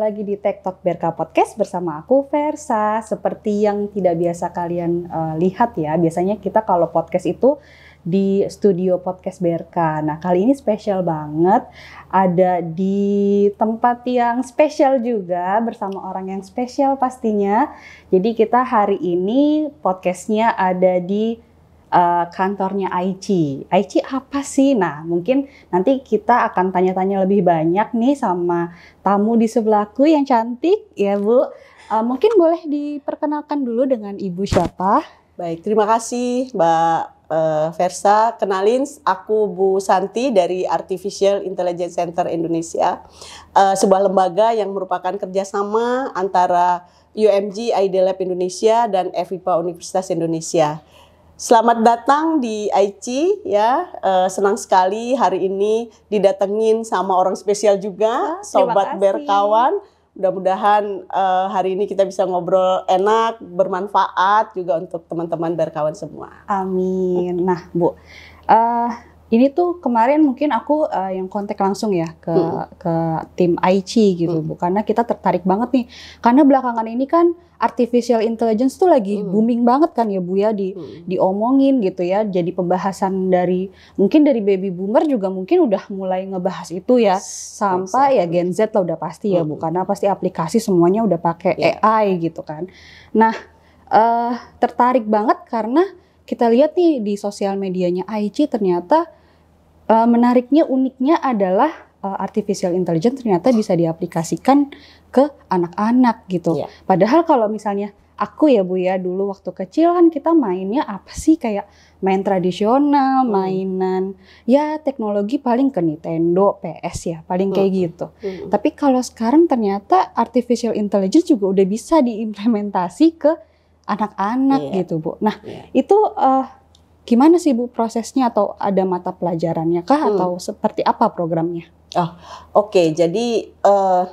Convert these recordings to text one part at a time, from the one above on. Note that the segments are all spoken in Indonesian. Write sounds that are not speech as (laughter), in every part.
lagi di TikTok Berka Podcast bersama aku Versa. Seperti yang tidak biasa kalian uh, lihat ya, biasanya kita kalau podcast itu di studio podcast Berka. Nah kali ini spesial banget, ada di tempat yang spesial juga bersama orang yang spesial pastinya. Jadi kita hari ini podcastnya ada di Eh, kantornya Aichi. Aichi apa sih? Nah, mungkin nanti kita akan tanya-tanya lebih banyak nih sama tamu di sebelahku yang cantik ya, Bu. Uh, mungkin boleh diperkenalkan dulu dengan Ibu siapa? Baik, terima kasih Mbak uh, Versa. Kenalin, aku Bu Santi dari Artificial Intelligence Center Indonesia. Uh, sebuah lembaga yang merupakan kerjasama antara UMG ID Lab Indonesia dan FIPA Universitas Indonesia. Selamat datang di Aichi ya. Uh, senang sekali hari ini didatengin sama orang spesial juga, ah, sobat berkawan. Mudah-mudahan uh, hari ini kita bisa ngobrol enak, bermanfaat juga untuk teman-teman berkawan semua. Amin. Nah, Bu. Uh, ini tuh kemarin mungkin aku uh, yang kontak langsung ya ke hmm. ke tim IC gitu, hmm. karena kita tertarik banget nih, karena belakangan ini kan artificial intelligence tuh lagi hmm. booming banget kan ya bu ya di hmm. diomongin gitu ya, jadi pembahasan dari mungkin dari baby boomer juga mungkin udah mulai ngebahas itu ya, sampai exactly. ya Gen Z lah udah pasti ya hmm. bu, karena pasti aplikasi semuanya udah pakai yeah. AI gitu kan. Nah uh, tertarik banget karena kita lihat nih di sosial medianya Aichi ternyata uh, menariknya uniknya adalah uh, artificial intelligence ternyata bisa diaplikasikan ke anak-anak gitu. Yeah. Padahal kalau misalnya aku ya Bu ya dulu waktu kecil kan kita mainnya apa sih kayak main tradisional, hmm. mainan ya teknologi paling ke Nintendo, PS ya, paling kayak hmm. gitu. Hmm. Tapi kalau sekarang ternyata artificial intelligence juga udah bisa diimplementasi ke anak-anak yeah. gitu, Bu. Nah, yeah. itu uh, Gimana sih Bu prosesnya atau ada mata pelajarannya kah hmm. atau seperti apa programnya? Oh, oke. Okay. Jadi uh,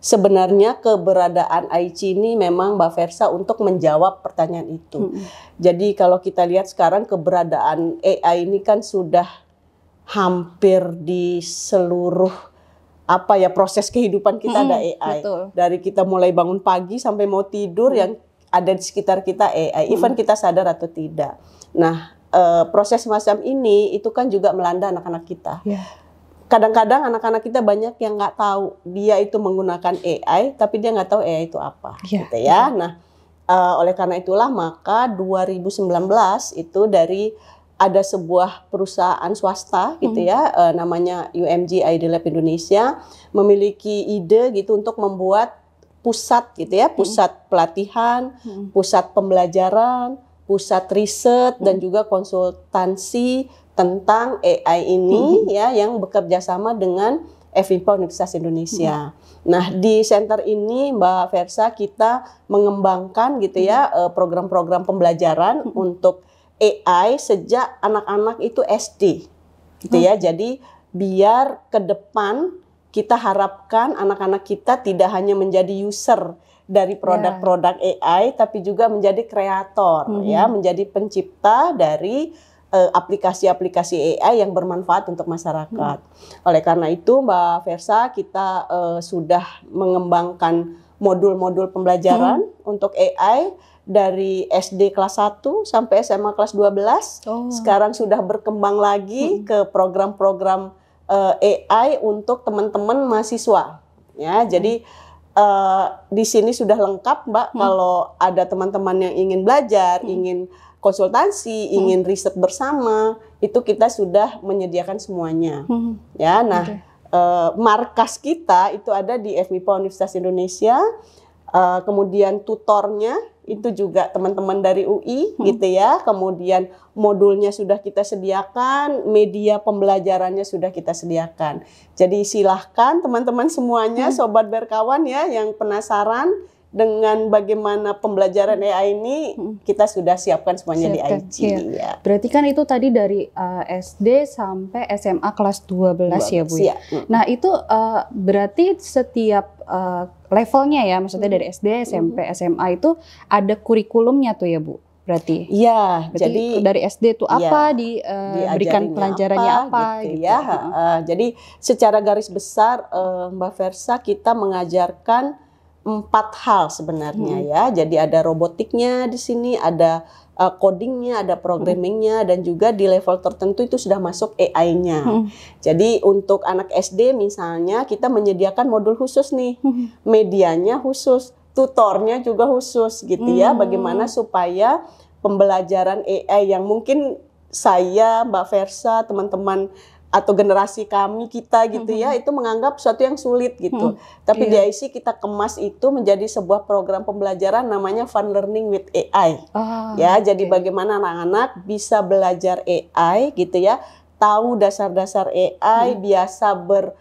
sebenarnya keberadaan IC ini memang Mbak Versa untuk menjawab pertanyaan itu. Hmm. Jadi kalau kita lihat sekarang keberadaan AI ini kan sudah hampir di seluruh apa ya proses kehidupan kita hmm, ada AI. Betul. Dari kita mulai bangun pagi sampai mau tidur hmm. yang ada di sekitar kita AI, hmm. even kita sadar atau tidak. Nah, e, proses macam ini itu kan juga melanda anak-anak kita. Yeah. Kadang-kadang anak-anak kita banyak yang nggak tahu dia itu menggunakan AI, tapi dia nggak tahu AI itu apa, yeah. gitu ya. Yeah. Nah, e, oleh karena itulah maka 2019 itu dari ada sebuah perusahaan swasta gitu hmm. gitu ya e, namanya UMG ID Lab Indonesia memiliki ide gitu untuk membuat pusat gitu ya, pusat hmm. pelatihan, hmm. pusat pembelajaran, pusat riset hmm. dan juga konsultansi tentang AI ini hmm. ya yang bekerja sama dengan FIPA Universitas Indonesia. Hmm. Nah, di center ini Mbak Versa kita mengembangkan gitu ya eh, program-program pembelajaran hmm. untuk AI sejak anak-anak itu SD. Gitu hmm. ya. Mm. Jadi biar ke depan kita harapkan anak-anak kita tidak hanya menjadi user dari ya. produk-produk AI tapi juga menjadi kreator mm -hmm. ya, menjadi pencipta dari eh, aplikasi-aplikasi AI yang bermanfaat untuk masyarakat. Hmm. Oleh karena itu, Mbak Versa, kita uh, sudah mengembangkan modul-modul pembelajaran hmm. untuk AI dari SD kelas 1 sampai SMA kelas 12. Oh. Sekarang sudah berkembang lagi hmm. ke program-program uh, eh, AI untuk teman-teman mahasiswa. Ya, hmm. jadi uh, di sini sudah lengkap, Mbak. Hmm. Kalau ada teman-teman yang ingin belajar, hmm. ingin konsultasi, hmm. ingin riset bersama, itu kita sudah menyediakan semuanya. Hmm. Ya, nah okay. uh, eh, markas kita itu ada di FMIPA Universitas Indonesia. Uh, kemudian tutornya itu juga teman-teman dari UI hmm. gitu ya. Kemudian modulnya sudah kita sediakan, media pembelajarannya sudah kita sediakan. Jadi silahkan teman-teman semuanya, hmm. sobat berkawan ya yang penasaran dengan bagaimana pembelajaran hmm. AI ini hmm. kita sudah siapkan semuanya siapkan, di IG. Iya. Ya. Berarti kan itu tadi dari uh, eh, SD sampai SMA kelas 12, 12 ya Bu. Ya. Iya. Hmm. Nah, itu uh, berarti setiap uh, levelnya ya, maksudnya dari SD, SMP, SMA itu ada kurikulumnya tuh ya Bu berarti. Iya, jadi dari SD itu iya. apa ya, di uh, berikan pelajarannya apa, apa gitu, gitu ya. Uh, jadi secara garis besar uh, Mbak Versa kita mengajarkan empat hal sebenarnya hmm. ya. Jadi ada robotiknya di sini, ada uh, codingnya, ada programmingnya, hmm. dan juga di level tertentu itu sudah masuk AI-nya. Hmm. Jadi untuk anak SD misalnya kita menyediakan modul khusus nih, hmm. medianya khusus, tutornya juga khusus gitu ya. hmm. ya. Bagaimana supaya pembelajaran AI yang mungkin saya, Mbak Versa, teman-teman atau generasi kami kita gitu mm -hmm. ya mm-hmm. itu menganggap sesuatu yang sulit gitu. Mm -hmm. Tapi yeah. di IC kita kemas itu menjadi sebuah program pembelajaran namanya Fun Learning with AI. Oh, ah, ya, okay. jadi bagaimana anak-anak bisa belajar AI gitu ya, tahu dasar-dasar AI, mm biasa ber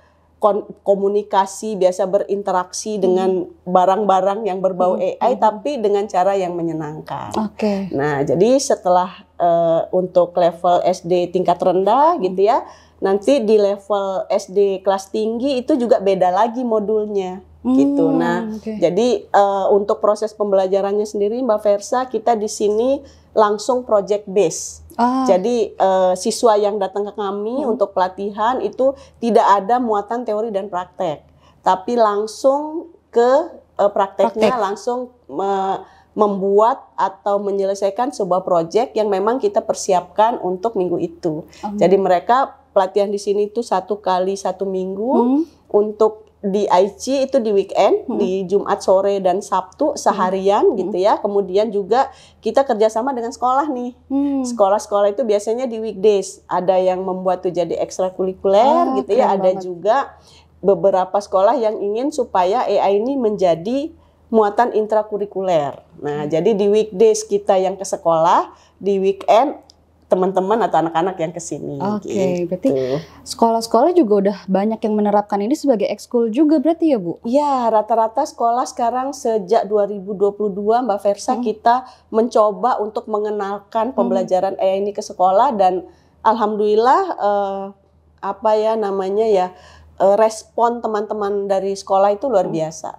komunikasi, biasa berinteraksi hmm. dengan barang-barang yang berbau hmm. AI, hmm. tapi dengan cara yang menyenangkan. Oke. Okay. Nah, jadi setelah uh, untuk level SD tingkat rendah, hmm. gitu ya, Nanti di level SD kelas tinggi itu juga beda lagi modulnya hmm, gitu. Nah, okay. jadi uh, untuk proses pembelajarannya sendiri Mbak Versa kita di sini langsung project base. Ah. Jadi uh, siswa yang datang ke kami hmm. untuk pelatihan itu tidak ada muatan teori dan praktek, tapi langsung ke uh, prakteknya Praktek. langsung me membuat atau menyelesaikan sebuah proyek yang memang kita persiapkan untuk minggu itu. Ah. Jadi mereka pelatihan di sini itu satu kali satu minggu hmm. untuk di IC itu di weekend hmm. di Jumat sore dan Sabtu hmm. seharian hmm. gitu ya kemudian juga kita kerjasama dengan sekolah nih sekolah hmm. sekolah-sekolah itu biasanya di weekdays ada yang membuat tuh jadi ekstrakurikuler ah, gitu ya ada juga beberapa sekolah yang ingin supaya AI ini menjadi muatan intrakurikuler. Nah, hmm. jadi di weekdays kita yang ke sekolah, di weekend teman-teman atau anak-anak yang kesini. Oke, okay, gitu. berarti sekolah-sekolah juga udah banyak yang menerapkan ini sebagai ekskul juga berarti ya Bu? Ya, rata-rata sekolah sekarang sejak 2022 Mbak Versa hmm. kita mencoba untuk mengenalkan hmm. pembelajaran hmm. AI ini ke sekolah dan alhamdulillah eh, apa ya namanya ya eh, respon teman-teman dari sekolah itu luar hmm. biasa.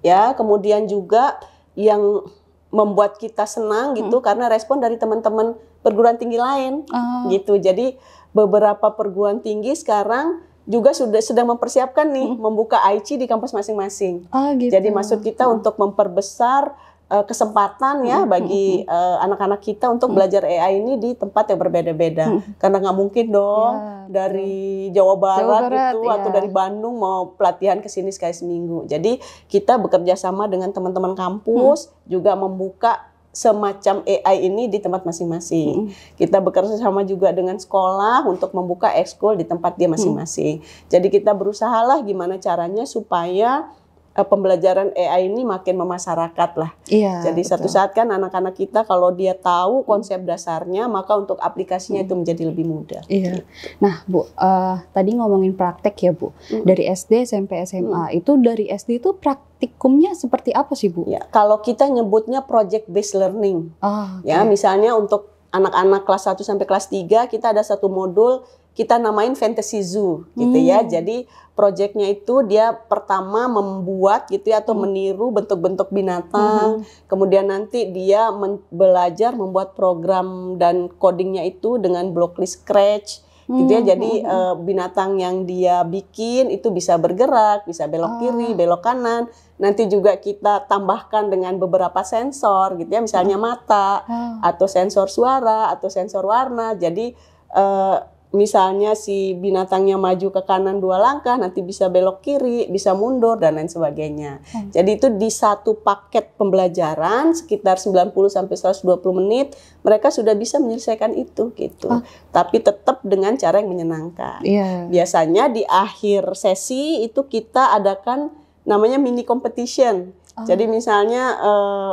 Ya, kemudian juga yang membuat kita senang gitu hmm. karena respon dari teman-teman perguruan tinggi lain oh. gitu. Jadi beberapa perguruan tinggi sekarang juga sudah sedang mempersiapkan nih hmm. membuka IC di kampus masing-masing. Oh, gitu. Jadi maksud kita hmm. untuk memperbesar uh, kesempatan ya hmm, bagi hmm, hmm. Eh, anak-anak uh, kita untuk belajar AI ini di tempat yang berbeda-beda. Karena nggak mungkin dong ya, dari Jawa Barat, Jawa Barat itu ya. atau dari Bandung mau pelatihan ke sini sekali seminggu. Jadi kita bekerja sama dengan teman-teman kampus hmm. juga membuka semacam AI ini di tempat masing-masing. Hmm. Kita bekerja sama juga dengan sekolah untuk membuka ekskul di tempat dia masing-masing. Hmm. Jadi kita berusaha lah gimana caranya supaya Eh, pembelajaran AI ini makin memasyarakat lah. Iya, Jadi betul. satu saat kan anak-anak kita kalau dia tahu hmm. konsep dasarnya, maka untuk aplikasinya hmm. itu menjadi lebih mudah. Iya. Gitu. Nah, Bu, uh, tadi ngomongin praktek ya, Bu. Hmm. Dari SD, SMP, SMA hmm. itu dari SD itu praktikumnya seperti apa sih, Bu? Ya, kalau kita nyebutnya project based learning. Oh, ah, okay. Ya, misalnya untuk anak-anak kelas 1 sampai kelas 3 kita ada satu modul kita namain Fantasy Zoo gitu ya. Hmm. Jadi proyeknya itu dia pertama membuat gitu ya atau hmm. meniru bentuk-bentuk binatang. Hmm. Kemudian nanti dia belajar membuat program dan codingnya itu dengan Blockly Scratch hmm. gitu ya. Hmm. Jadi hmm. uh, binatang yang dia bikin itu bisa bergerak, bisa belok hmm. kiri, belok kanan. Nanti juga kita tambahkan dengan beberapa sensor gitu ya, misalnya hmm. mata hmm. atau sensor suara atau sensor warna. Jadi eh, misalnya si binatangnya maju ke kanan dua langkah, nanti bisa belok kiri, bisa mundur dan lain sebagainya. Hmm. Jadi itu di satu paket pembelajaran sekitar 90 sampai 120 menit, mereka sudah bisa menyelesaikan itu gitu. Oh. Tapi tetap dengan cara yang menyenangkan. Yeah. Biasanya di akhir sesi itu kita adakan namanya mini competition. Oh. Jadi misalnya uh,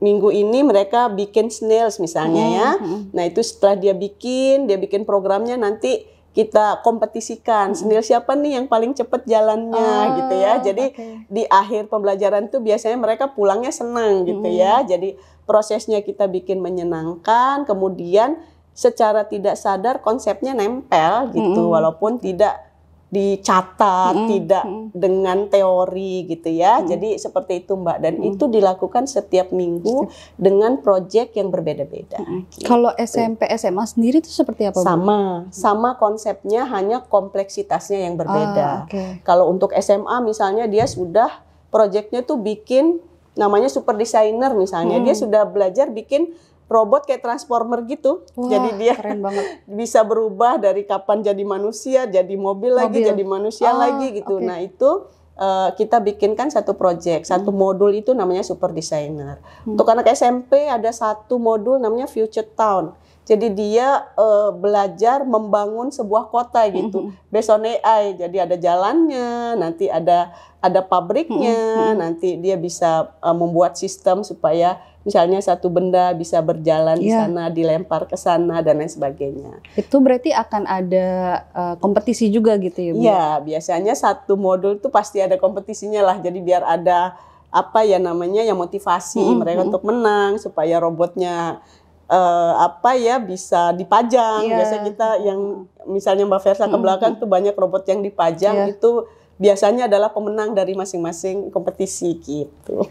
minggu ini mereka bikin snails misalnya ya. hmm. ya. Nah itu setelah dia bikin, dia bikin programnya nanti kita kompetisikan hmm. snail siapa nih yang paling cepat jalannya oh, gitu ya. Jadi okay. di akhir pembelajaran tuh biasanya mereka pulangnya senang gitu hmm. ya. Jadi prosesnya kita bikin menyenangkan, kemudian secara tidak sadar konsepnya nempel gitu hmm. walaupun tidak dicatat, -hmm. tidak -hmm. dengan teori gitu ya. -hmm. Jadi seperti itu Mbak dan -hmm. itu dilakukan setiap minggu dengan proyek yang berbeda-beda. -hmm. Kalau SMP SMA sendiri itu seperti apa? Sama, Bu? sama konsepnya hanya kompleksitasnya yang berbeda. Ah, okay. Kalau untuk SMA misalnya dia sudah proyeknya tuh bikin namanya super designer misalnya, -hmm. dia sudah belajar bikin robot kayak transformer gitu. Wah, jadi dia keren banget. (laughs) bisa berubah dari kapan jadi manusia, jadi mobil, mobil. lagi, jadi manusia ah, lagi gitu. Okay. Nah itu uh, kita bikinkan satu project, hmm. satu modul itu namanya super designer. Hmm. Untuk anak SMP ada satu modul namanya future town. Jadi dia uh, belajar membangun sebuah kota gitu, mm based on AI. Jadi ada jalannya, nanti ada ada pabriknya, hmm. Hmm. nanti dia bisa uh, membuat sistem supaya misalnya satu benda bisa berjalan yeah. di iya. sana, dilempar ke sana dan lain sebagainya. Itu berarti akan ada uh, kompetisi juga gitu ya, Iya, biasanya satu modul itu pasti ada kompetisinya lah. Jadi biar ada apa ya namanya yang motivasi mm -hmm. mereka untuk menang supaya robotnya uh, apa ya bisa dipajang. Yeah. Biasanya kita yang misalnya Mbak Versa ke belakang tuh banyak robot yang dipajang yeah. itu biasanya adalah pemenang dari masing-masing kompetisi gitu.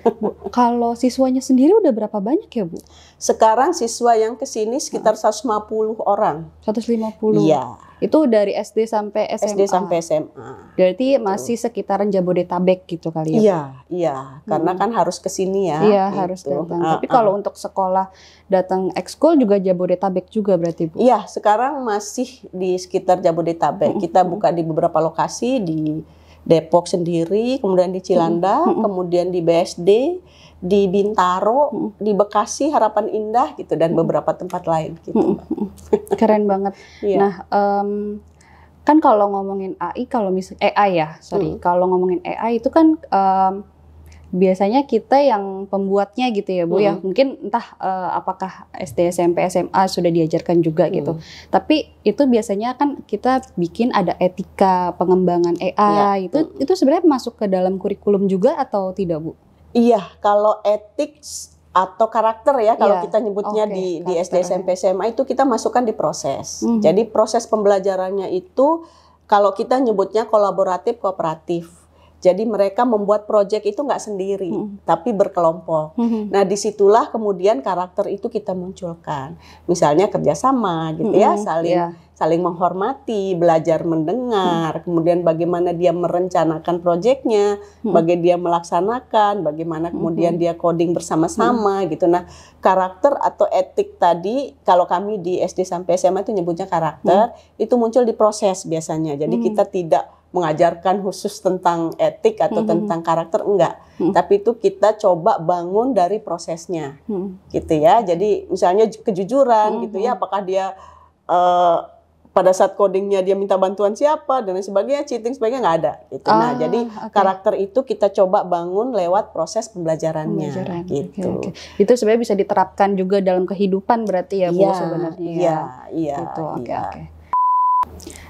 kalau siswanya sendiri udah berapa banyak ya, Bu? Sekarang siswa yang ke sini sekitar 150 orang. 150. Iya. Itu dari SD sampai SMA. SD sampai SMA. Berarti gitu. masih sekitaran Jabodetabek gitu kali ya. Iya, iya. Karena hmm. kan harus ke sini ya. Iya, gitu. harus datang. Uh, Tapi uh. kalau untuk sekolah datang ekskul juga Jabodetabek juga berarti, Bu. Iya, sekarang masih di sekitar Jabodetabek. Hmm. Kita buka di beberapa lokasi di Depok sendiri, kemudian di Cilanda, hmm. kemudian di BSD, di Bintaro, hmm. di Bekasi, Harapan Indah gitu dan beberapa tempat lain gitu. Hmm. Keren banget. yeah. Nah, um, kan kalau ngomongin AI kalau misalnya AI ya, sorry, hmm. kalau ngomongin AI itu kan um, biasanya kita yang pembuatnya gitu ya Bu hmm. ya mungkin entah uh, apakah SD SMP SMA sudah diajarkan juga hmm. gitu tapi itu biasanya kan kita bikin ada etika pengembangan AI ya. itu hmm. itu sebenarnya masuk ke dalam kurikulum juga atau tidak Bu? Iya kalau etik atau karakter ya kalau ya. kita nyebutnya okay, di di SD SMP SMA itu kita masukkan di proses. -hmm. Jadi proses pembelajarannya itu kalau kita nyebutnya kolaboratif kooperatif. Jadi mereka membuat proyek itu nggak sendiri, hmm. tapi berkelompok. Hmm. Nah disitulah kemudian karakter itu kita munculkan. Misalnya kerjasama, gitu ya, hmm. ya, saling yeah. saling menghormati, belajar mendengar, hmm. kemudian bagaimana dia merencanakan proyeknya, hmm. bagaimana dia melaksanakan, bagaimana hmm. kemudian hmm. dia coding bersama-sama, hmm. gitu. Nah karakter atau etik tadi, kalau kami di SD sampai SMA itu nyebutnya karakter, hmm. itu muncul di proses biasanya. Jadi hmm. kita tidak mengajarkan khusus tentang etik atau mm -hmm. tentang karakter enggak mm -hmm. tapi itu kita coba bangun dari prosesnya mm -hmm. gitu ya jadi misalnya kejujuran mm -hmm. gitu ya mm-hmm. apakah dia uh, pada saat codingnya dia minta bantuan siapa dan lain sebagainya cheating sebagainya nggak ada gitu. Nah, ah, nah jadi okay. karakter itu kita coba bangun lewat proses pembelajarannya Pembelajaran. gitu. Okay, okay. Itu sebenarnya bisa diterapkan juga dalam kehidupan berarti ya Bu iya, ya, sebenarnya. Iya, iya. Gitu. Oke, okay, ya. Okay.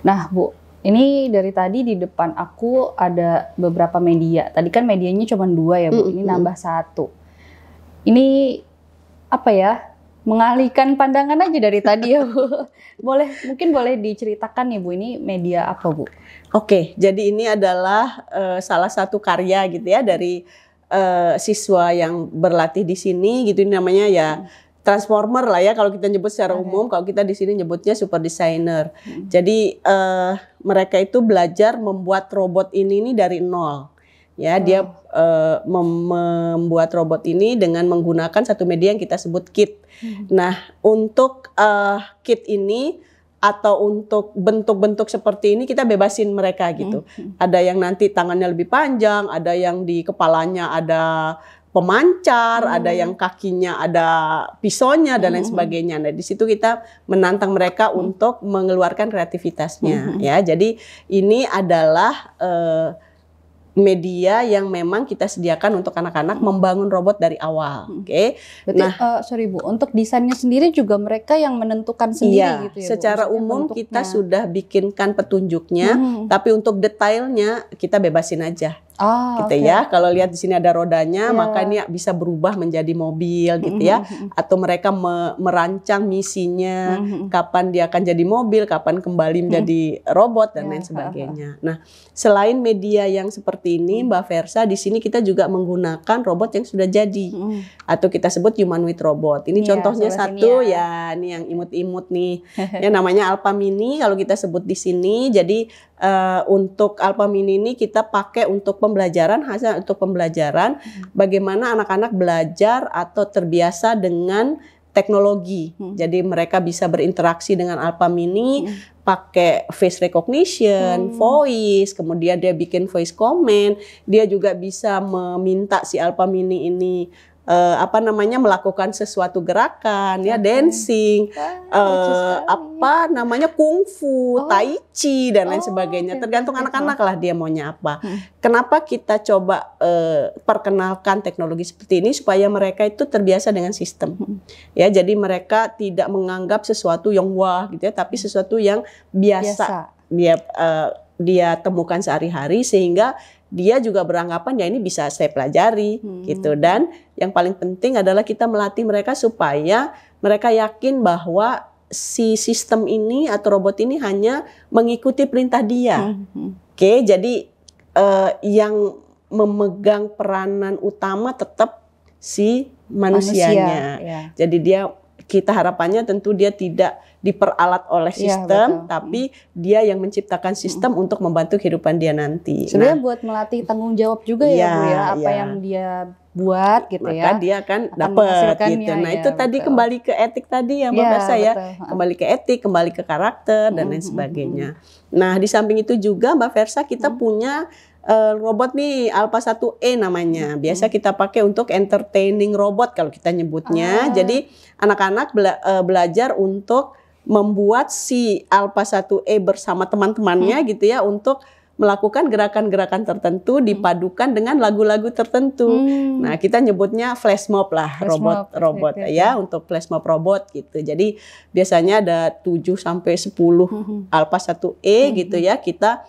Nah, Bu, ini dari tadi di depan aku ada beberapa media. Tadi kan medianya cuma dua ya bu, ini nambah satu. Ini apa ya? Mengalihkan pandangan aja dari tadi ya bu. (laughs) boleh mungkin boleh diceritakan ya bu, ini media apa bu? Oke, jadi ini adalah uh, salah satu karya gitu ya dari uh, siswa yang berlatih di sini gitu ini namanya ya. Hmm transformer lah ya kalau kita nyebut secara umum, kalau kita di sini nyebutnya super designer. Hmm. Jadi uh, mereka itu belajar membuat robot ini nih dari nol. Ya, oh. dia uh, mem membuat robot ini dengan menggunakan satu media yang kita sebut kit. Hmm. Nah, untuk uh, kit ini atau untuk bentuk-bentuk seperti ini kita bebasin mereka gitu. -hmm. Ada yang nanti tangannya lebih panjang, ada yang di kepalanya ada pemancar, hmm. ada yang kakinya ada pisonya, dan lain hmm. sebagainya. Nah, di situ kita menantang mereka hmm. untuk mengeluarkan kreativitasnya hmm. ya. Jadi ini adalah uh, media yang memang kita sediakan untuk anak-anak hmm. membangun robot dari awal. Hmm. Oke. Okay? nah, uh, sorry Bu, untuk desainnya sendiri juga mereka yang menentukan sendiri iya, gitu ya. secara Bu? umum kita sudah bikinkan petunjuknya, hmm. tapi untuk detailnya kita bebasin aja Oh, gitu okay. ya. Kalau lihat di sini ada rodanya, yeah. maka ini bisa berubah menjadi mobil gitu ya. Mm-hmm. mm-hmm. Atau mereka me- merancang misinya, mm-hmm, mm-hmm. kapan dia akan jadi mobil, kapan kembali mm-hmm. menjadi mm-hmm. robot dan yeah. lain sebagainya. Nah, selain media yang seperti ini, mm. Mbak Versa, di sini kita juga menggunakan robot yang sudah jadi atau kita sebut humanoid robot. Ini yeah, contohnya satu ya. ya, ini yang imut-imut nih. (laughs) yang namanya Alpha Mini kalau kita sebut di sini. Jadi uh, untuk Alpha Mini ini kita pakai untuk pembelajaran, hanya untuk pembelajaran hmm. bagaimana anak-anak belajar atau terbiasa dengan teknologi. Hmm. Jadi mereka bisa berinteraksi dengan Alpha Mini hmm. pakai face recognition, hmm. voice, kemudian dia bikin voice comment, dia juga bisa meminta si Alpha Mini ini uh, apa namanya melakukan sesuatu gerakan okay. ya dancing uh, apa namanya kungfu, oh. tai chi dan lain oh, sebagainya. Okay. Tergantung anak-anak lah dia maunya apa. Hmm. Kenapa kita coba uh, perkenalkan teknologi seperti ini supaya mereka itu terbiasa dengan sistem. Hmm. Ya, jadi mereka tidak menganggap sesuatu yang wah gitu ya, tapi sesuatu yang biasa, biasa. dia uh, dia temukan sehari-hari sehingga dia juga beranggapan ya ini bisa saya pelajari hmm. gitu dan yang paling penting adalah kita melatih mereka supaya mereka yakin bahwa si sistem ini atau robot ini hanya mengikuti perintah dia. Hmm. hmm. Oke, jadi uh, yang memegang peranan utama tetap si manusianya. Manusia, ya. Jadi dia kita harapannya tentu dia tidak diperalat oleh iya, sistem, ya, tapi dia yang menciptakan sistem hmm. untuk membantu kehidupan dia nanti. Sebenarnya nah, buat melatih tanggung jawab juga ya, ya Bu ya, apa ya. yang dia buat gitu Maka ya. Maka dia akan dapat gitu. Nah, ya, itu betul. tadi kembali ke etik tadi ya Mbak ya, Basa ya. Kembali ke etik, kembali ke karakter dan hmm, lain sebagainya. Nah, di samping itu juga Mbak Versa kita hmm. punya uh, robot nih Alpha 1E namanya. Hmm. Biasa kita pakai untuk entertaining robot kalau kita nyebutnya. Ah. Jadi anak-anak bela eh, belajar untuk membuat si Alpha 1E bersama teman-temannya hmm. gitu ya untuk melakukan gerakan-gerakan tertentu hmm. dipadukan dengan lagu-lagu tertentu. Hmm. Nah, kita nyebutnya flash mob lah robot-robot robot, ya, ya untuk flash mob robot gitu. Jadi biasanya ada 7 sampai 10 hmm. Alpha 1E hmm. gitu ya kita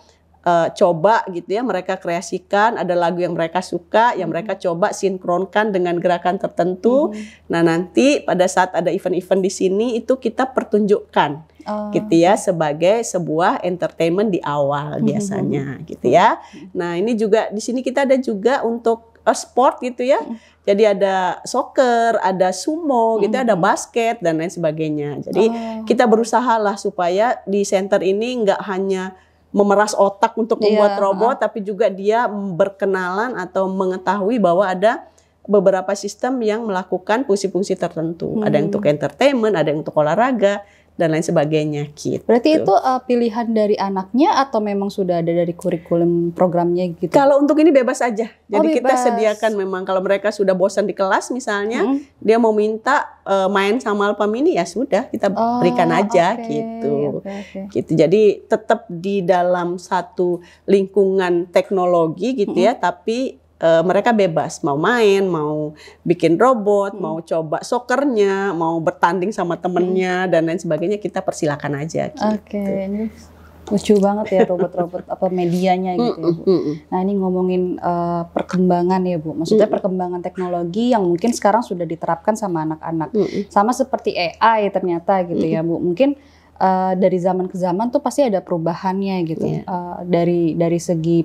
uh, coba gitu ya mereka kreasikan ada lagu yang mereka suka yang hmm. mereka coba sinkronkan dengan gerakan tertentu. Hmm. Nah, nanti pada saat ada event-event di sini itu kita pertunjukkan oh. gitu ya sebagai sebuah entertainment di awal hmm. biasanya hmm. gitu ya. Nah, ini juga di sini kita ada juga untuk uh, sport gitu ya. Hmm. Jadi ada soccer, ada sumo, gitu ya, hmm. gitu, ada basket dan lain sebagainya. Jadi oh. kita lah supaya di center ini nggak hanya memeras otak untuk iya, membuat yeah. robot, tapi juga dia berkenalan atau mengetahui bahwa ada beberapa sistem yang melakukan fungsi-fungsi tertentu. Hmm. Ada yang hmm. untuk entertainment, ada yang untuk olahraga, dan lain sebagainya gitu. Berarti itu uh, pilihan dari anaknya atau memang sudah ada dari kurikulum programnya gitu? Kalau untuk ini bebas aja. Jadi oh, bebas. kita sediakan memang kalau mereka sudah bosan di kelas misalnya, hmm. dia mau minta uh, main sama mini ya sudah kita oh, berikan aja okay. gitu. Okay, okay. Gitu. Jadi tetap di dalam satu lingkungan teknologi gitu ya, hmm. ya, tapi uh, mereka bebas mau main, mau bikin robot, hmm. mau coba sokernya, mau bertanding sama temennya hmm. dan lain sebagainya kita persilakan aja. Gitu. Oke, okay. lucu banget ya robot-robot apa medianya gitu. ya, Bu. Nah ini ngomongin uh, perkembangan ya Bu, maksudnya perkembangan teknologi yang mungkin sekarang sudah diterapkan sama anak-anak, sama seperti AI ternyata gitu ya Bu. Mungkin uh, dari zaman ke zaman tuh pasti ada perubahannya gitu. Yeah. Iya. Uh, dari dari segi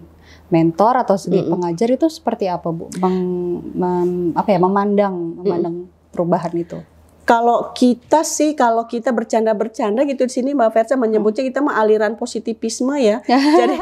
mentor atau sebagai mm pengajar itu seperti apa bu? Meng, mem, apa ya memandang memandang mm perubahan itu? Kalau kita sih, kalau kita bercanda-bercanda gitu di sini Mbak Versa menyebutnya hmm. kita mah aliran positivisme ya. (laughs) Jadi,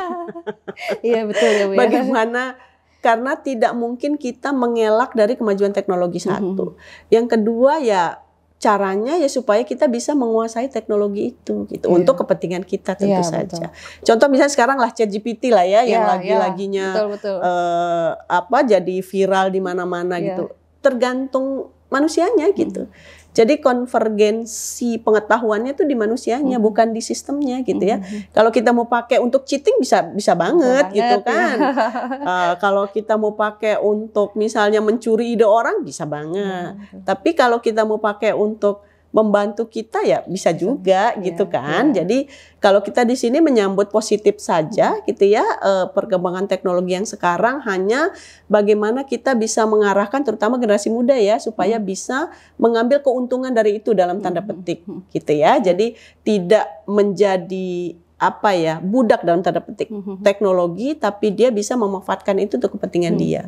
(laughs) iya betul ya Bu. Ya. Bagaimana karena tidak mungkin kita mengelak dari kemajuan teknologi mm-hmm. satu. Mm-hmm. Yang kedua ya caranya ya supaya kita bisa menguasai teknologi itu gitu yeah. untuk kepentingan kita tentu yeah, saja. Betul. Contoh misalnya sekarang lah ChatGPT lah ya yeah, yang iya, lagi-laginya iya. Uh, eh, apa jadi viral di mana-mana yeah. gitu. Tergantung manusianya gitu. Hmm. Jadi konvergensi pengetahuannya tuh di manusianya, hmm. bukan di sistemnya gitu ya. Hmm. hmm, hmm. Kalau kita mau pakai untuk cheating bisa bisa banget, banget gitu iya. kan. Ya. (laughs) uh, kalau kita mau pakai untuk misalnya mencuri ide orang bisa banget. Hmm. Tapi kalau kita mau pakai untuk membantu kita ya bisa juga gitu iya, kan. Yeah. Jadi kalau kita di sini menyambut positif saja gitu ya eh, perkembangan teknologi yang sekarang hanya bagaimana kita bisa mengarahkan terutama generasi muda ya supaya hmm. bisa mengambil keuntungan dari itu dalam tanda hmm, petik hmm, hmm. gitu ya. Jadi tidak menjadi apa ya budak dalam tanda petik mm-hmm. teknologi tapi dia bisa memanfaatkan itu untuk kepentingan mm. dia.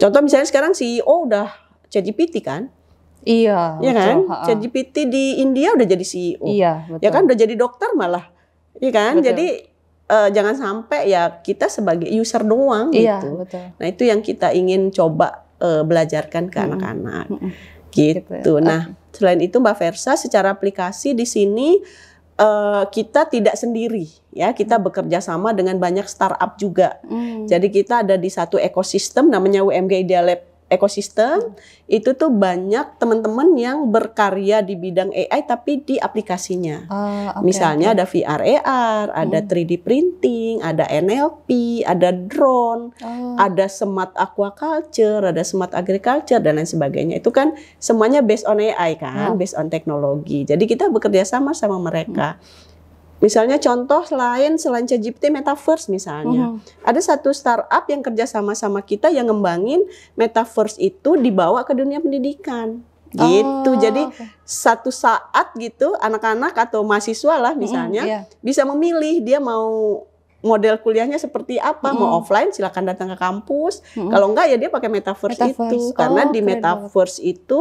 Contoh misalnya sekarang CEO udah ChatGPT kan, Iya. Ya kan? ChatGPT di India udah jadi CEO. Iya, betul. Ya kan udah jadi dokter malah. Iya kan? Betul. Jadi uh, jangan sampai ya kita sebagai user doang iya, gitu. Betul. Nah, itu yang kita ingin coba uh, belajarkan ke anak-anak. Hmm. Gitu. gitu ya. Nah, selain itu Mbak Versa secara aplikasi di sini uh, kita tidak sendiri ya kita mm. bekerja sama dengan banyak startup juga hmm. jadi kita ada di satu ekosistem namanya UMG Ideal Lab ekosistem itu tuh banyak teman-teman yang berkarya di bidang AI tapi di aplikasinya. Uh, ah, okay, Misalnya okay. ada VR AR, ada hmm. 3D printing, ada NLP, ada drone, oh. ada smart aquaculture, ada smart agriculture dan lain sebagainya. Itu kan semuanya based on AI kan, hmm. based on teknologi. Jadi kita bekerja sama sama mereka. Hmm Misalnya contoh selain selain CGPT Metaverse misalnya. Mm -hmm. Ada satu startup yang kerja sama-sama kita yang ngembangin Metaverse itu dibawa ke dunia pendidikan. Gitu. Oh, Jadi okay. satu saat gitu anak-anak atau mahasiswa lah misalnya mm -hmm, yeah. bisa memilih dia mau model kuliahnya seperti apa mm mau offline silakan datang ke kampus mm kalau enggak ya dia pakai metaverse, metaverse. itu oh, karena di metaverse itu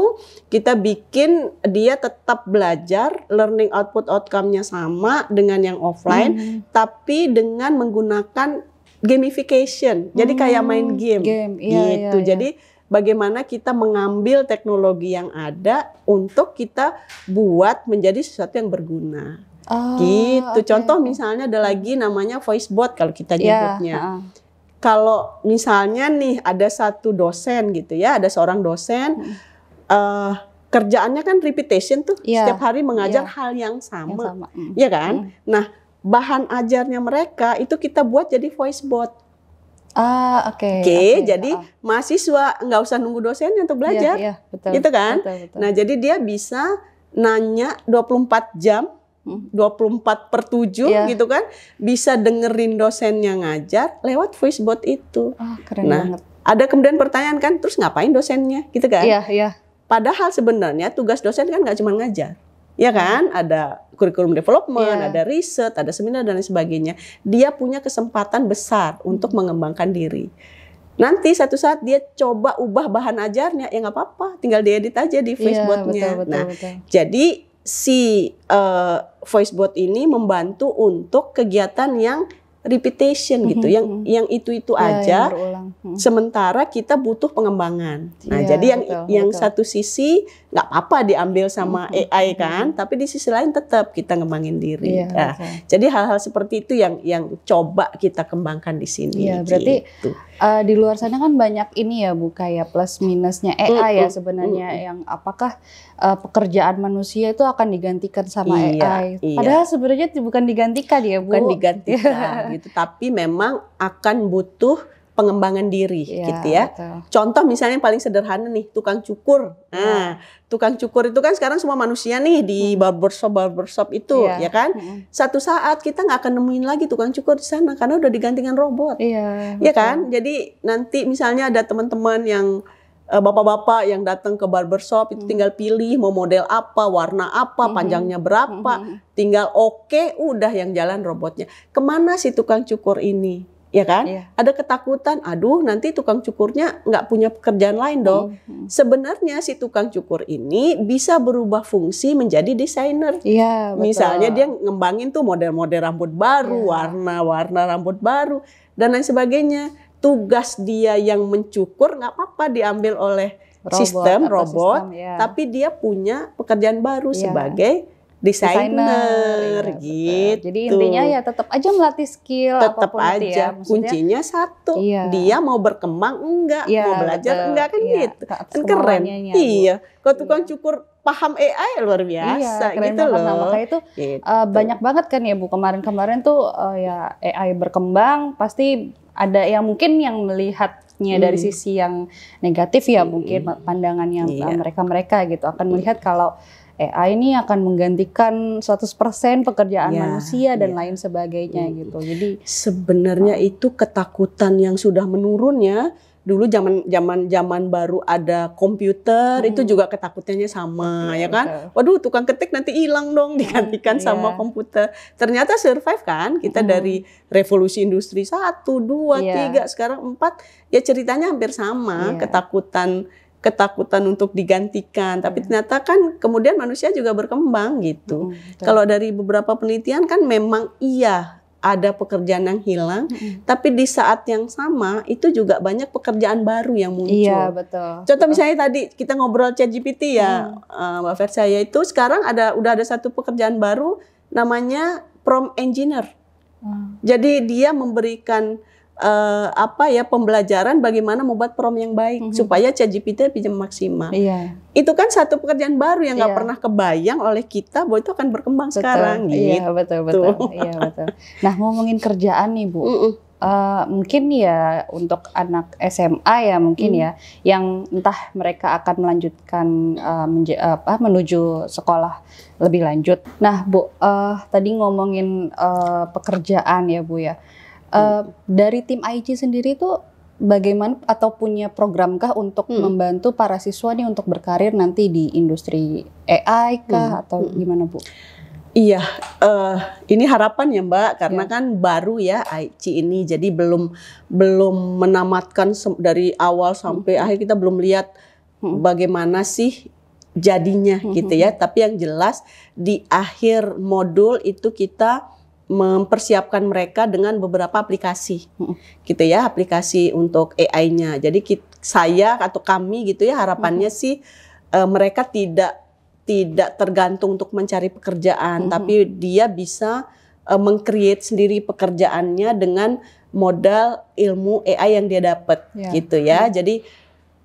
kita bikin dia tetap belajar learning output outcome-nya sama dengan yang offline mm tapi dengan menggunakan gamification jadi mm kayak mm-hmm. main game, game. Iya, gitu iya, iya. jadi bagaimana kita mengambil teknologi yang ada untuk kita buat menjadi sesuatu yang berguna. Oh, gitu. Okay. Contoh misalnya ada lagi namanya voice bot kalau kita iya, nyebutnya. Kalau misalnya nih ada satu dosen gitu ya, ada seorang dosen hmm. uh, kerjaannya kan repetition tuh, yeah. setiap hari mengajar yeah. hal yang sama, yang sama. Hmm. ya kan? Hmm. Nah bahan ajarnya mereka itu kita buat jadi voice bot. Ah, oke. Okay, oke, okay, okay, jadi oh. mahasiswa nggak usah nunggu dosennya untuk iya, belajar. yeah, yeah, betul. Gitu kan? Betul, betul. Nah, jadi dia bisa nanya 24 jam 24 per 7 yeah. Iya. gitu kan bisa dengerin dosennya ngajar lewat voicebot itu. Oh, keren nah, banget. Ada kemudian pertanyaan kan terus ngapain dosennya gitu kan? Iya, iya. Padahal sebenarnya tugas dosen kan nggak cuma ngajar. Ya kan? Yeah. Ada kurikulum development, yeah. ada riset, ada seminar dan lain sebagainya. Dia punya kesempatan besar untuk hmm. mengembangkan diri. Nanti satu saat dia coba ubah bahan ajarnya, ya nggak apa-apa, tinggal diedit aja di Facebooknya. Iya, yeah, nah, betul. jadi si uh, voice bot ini membantu untuk kegiatan yang repetition mhm, gitu, yang mhm. yang itu-itu ya, aja. Yang mhm. Sementara kita butuh pengembangan. Nah, ya, jadi yang betul, yang betul. satu sisi nggak apa-apa diambil sama hmm. AI kan, hmm. tapi di sisi lain tetap kita ngembangin diri. Iya, nah, okay. Jadi hal-hal seperti itu yang yang coba kita kembangkan di sini. Iya, berarti gitu. uh, di luar sana kan banyak ini ya Bu kayak plus minusnya AI mm, ya sebenarnya mm, yang apakah uh, pekerjaan manusia itu akan digantikan sama yeah, AI. Iya. Padahal sebenarnya bukan digantikan ya Bu. Bukan digantikan (laughs) gitu, tapi memang akan butuh pengembangan diri ya, gitu ya. Betul. Contoh misalnya yang paling sederhana nih tukang cukur. Nah, ya. tukang cukur itu kan sekarang semua manusia nih di hmm. barbershop barbershop itu ya, ya kan. Hmm. Satu saat kita nggak akan nemuin lagi tukang cukur di sana karena udah digantikan robot. Iya. iya kan? Jadi nanti misalnya ada teman-teman yang eh, bapak-bapak yang datang ke barbershop itu hmm. tinggal pilih mau model apa, warna apa, hmm. panjangnya berapa, tinggal oke, okay, udah yang jalan robotnya. Kemana si tukang cukur ini? ya kan? Iya. Ada ketakutan, aduh nanti tukang cukurnya nggak punya pekerjaan lain dong. Mm -hmm. Sebenarnya si tukang cukur ini bisa berubah fungsi menjadi desainer. Iya. Misalnya dia ngembangin tuh model-model rambut baru, iya. warna-warna rambut baru dan lain sebagainya. Tugas dia yang mencukur nggak apa-apa diambil oleh robot sistem robot, sistem, ya. tapi dia punya pekerjaan baru ya. sebagai desainer ya, gitu. Jadi intinya ya tetap aja melatih skill tetap ya, aja. ya. Kuncinya satu, iya. dia mau berkembang enggak, iya, mau belajar betul. enggak kan iya. gitu. Kan keren. iya. Kalau tukang iya. cukur paham AI luar biasa iya, keren gitu banget. Nah, loh. Nah, makanya itu gitu. uh, banyak banget kan ya Bu kemarin-kemarin tuh uh, ya AI berkembang pasti ada yang mungkin yang melihatnya hmm. dari sisi yang negatif ya hmm. mungkin pandangan yang iya. mereka-mereka iya. gitu akan melihat kalau AI ini akan menggantikan 100% pekerjaan ya, manusia dan ya. lain sebagainya hmm. gitu. Jadi sebenarnya uh, itu ketakutan yang sudah menurun ya. Dulu zaman zaman zaman baru ada komputer hmm. itu juga ketakutannya sama ya, ya kan. Betul. Waduh tukang ketik nanti hilang dong digantikan hmm, sama iya. komputer. Ternyata survive kan kita hmm. dari revolusi industri satu dua iya. tiga sekarang empat ya ceritanya hampir sama ya. ketakutan ketakutan untuk digantikan, tapi iya. ternyata kan kemudian manusia juga berkembang gitu. Hmm, Kalau dari beberapa penelitian kan memang iya ada pekerjaan yang hilang, hmm. tapi di saat yang sama itu juga banyak pekerjaan baru yang muncul. Iya betul. Contoh betul. misalnya tadi kita ngobrol chat GPT ya, hmm. Mbak versaya saya itu sekarang ada udah ada satu pekerjaan baru namanya prompt engineer. Hmm. Jadi dia memberikan uh, apa ya pembelajaran bagaimana membuat prom yang baik mm-hmm. supaya ChatGPT pinjam maksimal. Iya. Itu kan satu pekerjaan baru yang nggak yeah. pernah kebayang oleh kita bahwa itu akan berkembang betul. sekarang. Iya gitu. betul betul. iya betul. Nah ngomongin kerjaan nih bu. Mm -mm. Uh, mungkin ya untuk anak SMA ya mungkin mm. ya yang entah mereka akan melanjutkan uh, apa menuju sekolah lebih lanjut. Nah Bu, uh, tadi ngomongin uh, pekerjaan ya Bu ya. Eh, dari tim IG sendiri itu bagaimana atau punya programkah untuk hmm. membantu para siswa nih untuk berkarir nanti di industri AI kah hmm. atau hmm. gimana Bu? Iya, uh, ini harapan ya Mbak, karena ya. kan baru ya IC ini, jadi belum belum menamatkan dari awal sampai hmm. akhir kita belum lihat hmm. bagaimana sih jadinya gitu hmm. gitu ya. Tapi yang jelas di akhir modul itu kita mempersiapkan mereka dengan beberapa aplikasi, gitu ya, aplikasi untuk AI-nya. Jadi kita, saya atau kami gitu ya harapannya -hmm. sih uh, mereka tidak tidak tergantung untuk mencari pekerjaan, -hmm. tapi dia bisa uh, mengcreate sendiri pekerjaannya dengan modal ilmu AI yang dia dapat, yeah. gitu ya. Mm Jadi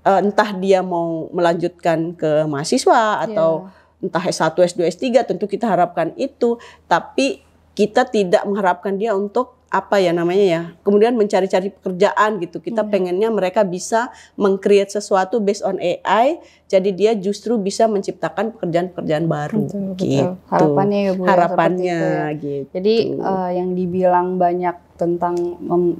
uh, entah dia mau melanjutkan ke mahasiswa atau yeah. entah S1, S2, S3, tentu kita harapkan itu, tapi kita tidak mengharapkan dia untuk apa ya namanya ya kemudian mencari-cari pekerjaan gitu kita hmm. pengennya mereka bisa mengcreate sesuatu based on AI jadi dia justru bisa menciptakan pekerjaan-pekerjaan baru betul, gitu harapannya ya bu ya, harapannya ya. gitu jadi uh, yang dibilang banyak tentang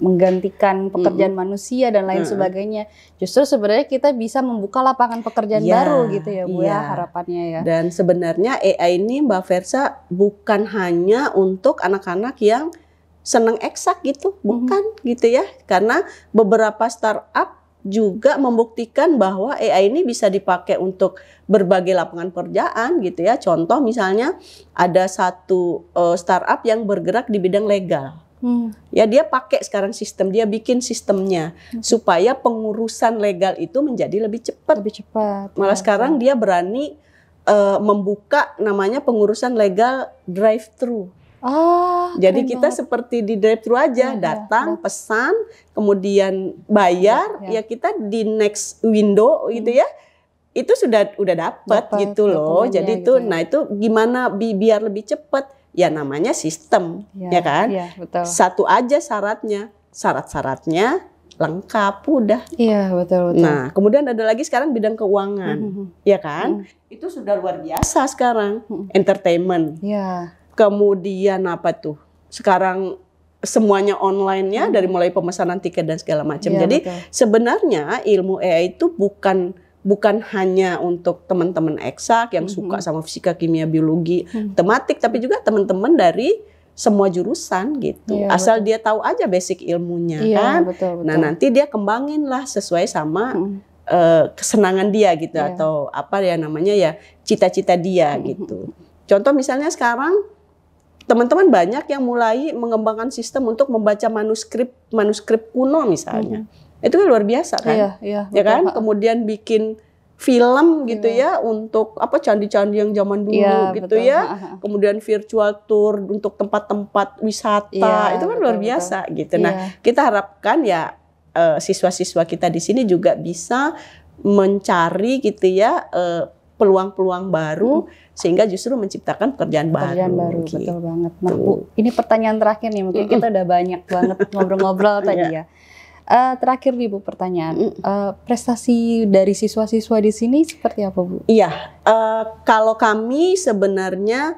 menggantikan pekerjaan manusia dan lain sebagainya. Justru sebenarnya kita bisa membuka lapangan pekerjaan yeah, baru gitu ya Bu yeah. ya iya. harapannya ya. Dan sebenarnya AI ini Mbak Versa bukan hanya untuk anak-anak yang senang eksak gitu, mhm. bukan mm -hmm. gitu ya. Karena beberapa startup juga membuktikan bahwa AI ini bisa dipakai untuk berbagai lapangan pekerjaan gitu ya. Contoh misalnya ada satu uh, startup yang bergerak di bidang legal. Hmm. Ya dia pakai sekarang sistem, dia bikin sistemnya hmm. supaya pengurusan legal itu menjadi lebih cepat. Lebih cepat. Malah ya, sekarang dia berani uh, membuka namanya pengurusan legal drive-thru. Oh, Jadi kita seperti di drive thru aja, ya, datang, ya. pesan, kemudian bayar, ya, ya. ya kita di next window hmm. gitu ya. Itu sudah udah dapat gitu loh. Jadi itu gitu ya. nah itu gimana bi biar lebih cepat? Ya namanya sistem, ya, ya kan? Ya, betul. Satu aja syaratnya. Syarat-syaratnya lengkap udah. Iya, betul betul. Nah, kemudian ada lagi sekarang bidang keuangan, -hmm. hmm, hmm. ya kan? Hmm. Itu sudah luar biasa sekarang, Hmm. entertainment. Iya kemudian apa tuh sekarang semuanya online ya hmm. dari mulai pemesanan tiket dan segala macam. Ya, Jadi betul. sebenarnya ilmu AI itu bukan bukan hanya untuk teman-teman eksak yang -hmm. suka sama fisika, kimia, biologi, mm. tematik, tapi juga teman-teman dari semua jurusan gitu. Ya, Asal betul. dia tahu aja basic ilmunya ya, kan. Betul, nah, betul. Nah nanti dia kembangin lah sesuai sama mm. uh, kesenangan dia gitu ya. atau apa ya namanya ya cita-cita dia -hmm. gitu. Contoh misalnya sekarang teman-teman banyak yang mulai mengembangkan sistem untuk membaca manuskrip manuskrip kuno misalnya. Hmm. Itu kan luar biasa kan? Iya, iya, ya kan? apa. Kemudian bikin film gitu iya. ya untuk apa candi-candi yang zaman dulu iya, gitu betul. ya. Kemudian virtual tour untuk tempat-tempat wisata. iya, itu kan betul, luar biasa betul. gitu. Nah, iya. kita harapkan ya eh, siswa-siswa kita di sini juga bisa mencari gitu ya eh, peluang-peluang baru hmm sehingga justru menciptakan pekerjaan, baru. pekerjaan baru. baru gitu. Betul banget. Nah, Bu, ini pertanyaan terakhir nih mungkin kita udah banyak banget (laughs) ngobrol-ngobrol tadi iya. ya. Uh, terakhir nih Bu pertanyaan, uh, prestasi dari siswa-siswa di sini seperti apa Bu? Iya, uh, kalau kami sebenarnya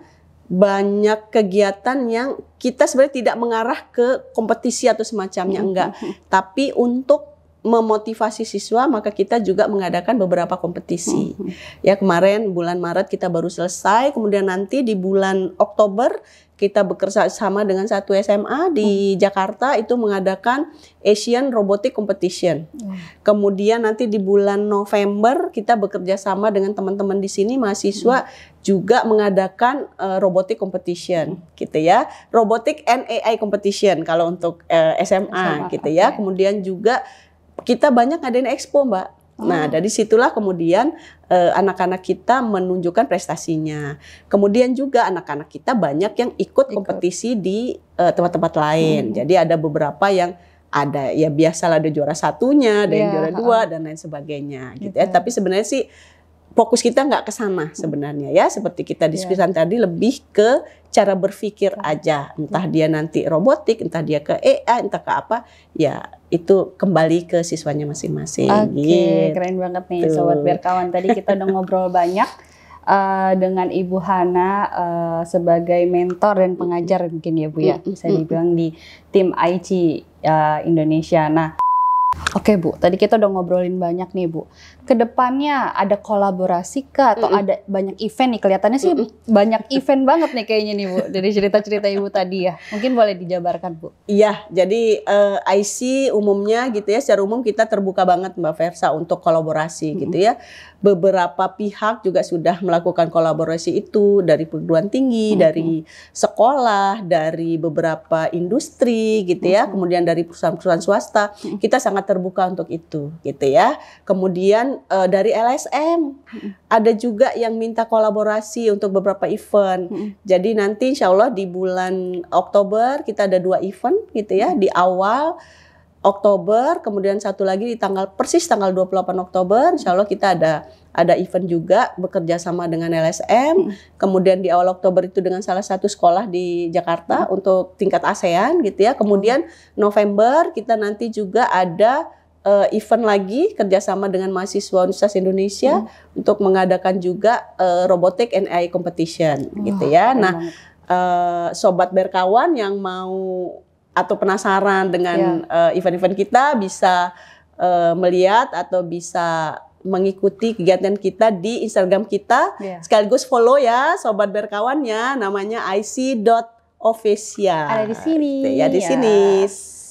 banyak kegiatan yang kita sebenarnya tidak mengarah ke kompetisi atau semacamnya enggak, tapi untuk memotivasi siswa maka kita juga mengadakan beberapa kompetisi. Hmm. Ya kemarin bulan Maret kita baru selesai, kemudian nanti di bulan Oktober kita bekerja sama dengan satu SMA di hmm. Jakarta itu mengadakan Asian Robotic Competition. Hmm. Kemudian nanti di bulan November kita bekerja sama dengan teman-teman di sini mahasiswa hmm. juga mengadakan uh, eh, robotic competition gitu ya. Robotic NAI competition kalau untuk uh, eh, SMA, SMA gitu ya. Okay. Kemudian juga kita banyak ngadain expo, Mbak. Nah, oh. dari situlah kemudian anak eh, anak-anak kita menunjukkan prestasinya. Kemudian juga anak-anak kita banyak yang ikut, ikut. kompetisi di tempat eh, tempat-tempat lain. Hmm. Jadi ada beberapa yang ada ya biasalah ada juara satunya, ada yeah. yang iya, juara dua dan lain sebagainya gitu, gitu ya. Iya. Tapi sebenarnya sih fokus kita nggak ke sana hmm. sebenarnya ya seperti kita iya. diskusikan yeah. tadi lebih ke cara berpikir iya. aja entah hmm. dia nanti robotik entah dia ke AI entah ke apa ya itu kembali ke siswanya masing-masing. Oke okay, gitu. keren banget nih Tuh. sobat berkawan tadi kita udah ngobrol (laughs) banyak uh, dengan Ibu Hana uh, sebagai mentor dan pengajar mungkin ya Bu ya bisa dibilang di tim IC uh, eh, Indonesia. Nah Oke Bu, tadi kita udah ngobrolin banyak nih Bu. Kedepannya ada kolaborasi ke atau mm -mm. ada banyak event nih? Kelihatannya sih mm -mm. banyak event banget nih kayaknya nih Bu dari cerita-cerita Ibu tadi ya. Mungkin boleh dijabarkan Bu. Iya, jadi uh, eh, IC umumnya gitu ya secara umum kita terbuka banget Mbak Versa untuk kolaborasi mm -hmm. gitu ya. Beberapa pihak juga sudah melakukan kolaborasi itu dari perguruan tinggi, mm -hmm. dari sekolah, dari beberapa industri gitu ya, mm -hmm. kemudian dari perusahaan-perusahaan swasta. Mm -hmm. Kita sangat sangat terbuka untuk itu gitu ya. Kemudian uh, dari LSM ada juga yang minta kolaborasi untuk beberapa event. Jadi nanti insya Allah di bulan Oktober kita ada dua event gitu ya di awal Oktober, kemudian satu lagi di tanggal persis tanggal 28 Oktober, insya Allah kita ada ada event juga bekerja sama dengan LSM, hmm. kemudian di awal Oktober itu dengan salah satu sekolah di Jakarta hmm. untuk tingkat ASEAN gitu ya. Kemudian November kita nanti juga ada uh, event lagi kerjasama dengan mahasiswa Universitas Indonesia hmm. untuk mengadakan juga uh, robotik and AI competition oh, gitu ya. Nah, uh, sobat berkawan yang mau atau penasaran dengan iya. eh, event-event yeah. uh, kita bisa uh, melihat atau bisa mengikuti kegiatan kita di Instagram kita. Yeah. Sekaligus follow ya sobat berkawan ya namanya ic.official. Ada di sini. Ya di iya. sini.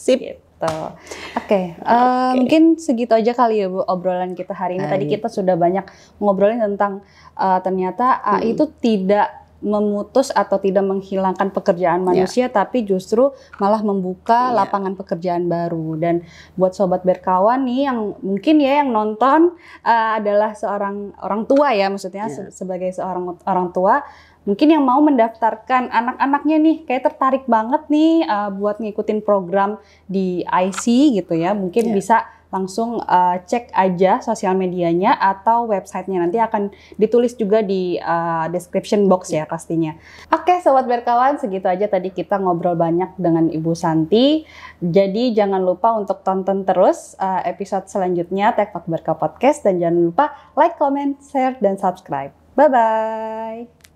Sip. Gitu. Oke, okay. uh, eh, okay. mungkin segitu aja kali ya Bu obrolan kita hari ini. Tadi kita sudah banyak ngobrolin tentang uh, ternyata AI hmm. itu tidak memutus atau tidak menghilangkan pekerjaan iya. manusia yeah. tapi justru malah membuka yeah. lapangan pekerjaan baru dan buat sobat berkawan nih yang mungkin ya yang nonton uh, adalah seorang orang tua ya maksudnya yeah. se sebagai seorang orang tua mungkin yang mau mendaftarkan anak-anaknya nih kayak tertarik banget nih uh, buat ngikutin program di IC gitu ya mungkin yeah. bisa langsung uh, cek aja sosial medianya atau websitenya nanti akan ditulis juga di uh, description box ya pastinya. Oke sobat berkawan segitu aja tadi kita ngobrol banyak dengan Ibu Santi. Jadi jangan lupa untuk tonton terus uh, episode selanjutnya Tech Talk Berkah Podcast dan jangan lupa like, comment, share dan subscribe. Bye bye.